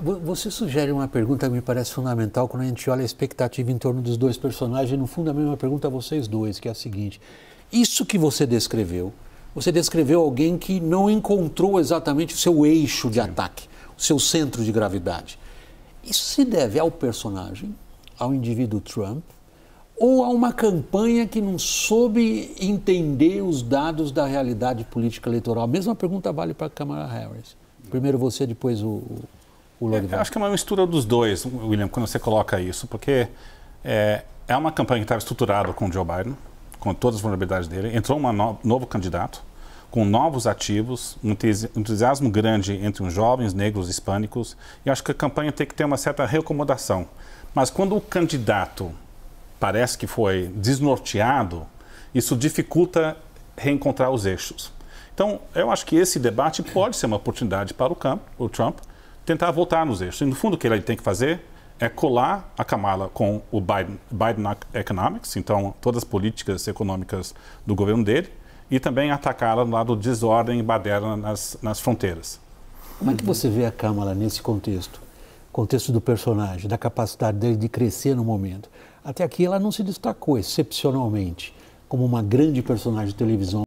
Você sugere uma pergunta que me parece fundamental quando a gente olha a expectativa em torno dos dois personagens. No fundo, a mesma pergunta a vocês dois, que é a seguinte: Isso que você descreveu, você descreveu alguém que não encontrou exatamente o seu eixo de Sim. ataque, o seu centro de gravidade. Isso se deve ao personagem, ao indivíduo Trump, ou a uma campanha que não soube entender os dados da realidade política eleitoral? A mesma pergunta vale para a Kamala Harris. Primeiro você, depois o, o é, acho que é uma mistura dos dois, William, quando você coloca isso, porque é, é uma campanha que estava estruturada com o Joe Biden, com todas as vulnerabilidades dele. Entrou um no, novo candidato, com novos ativos, um entusiasmo grande entre os jovens, negros, hispânicos. E acho que a campanha tem que ter uma certa reacomodação. Mas quando o candidato parece que foi desnorteado, isso dificulta reencontrar os eixos. Então, eu acho que esse debate pode ser uma oportunidade para o, Trump tentar voltar nos eixos. E, no fundo, o que ele tem que fazer é colar a Kamala com o Biden, Biden Economics, então todas as políticas econômicas do governo dele, e também atacá-la no lado desordem e baderna nas, nas fronteiras. Como é que você vê a Kamala nesse contexto? Contexto do personagem, da capacidade dele de crescer no momento. Até aqui ela não se destacou excepcionalmente como uma grande personagem de televisão.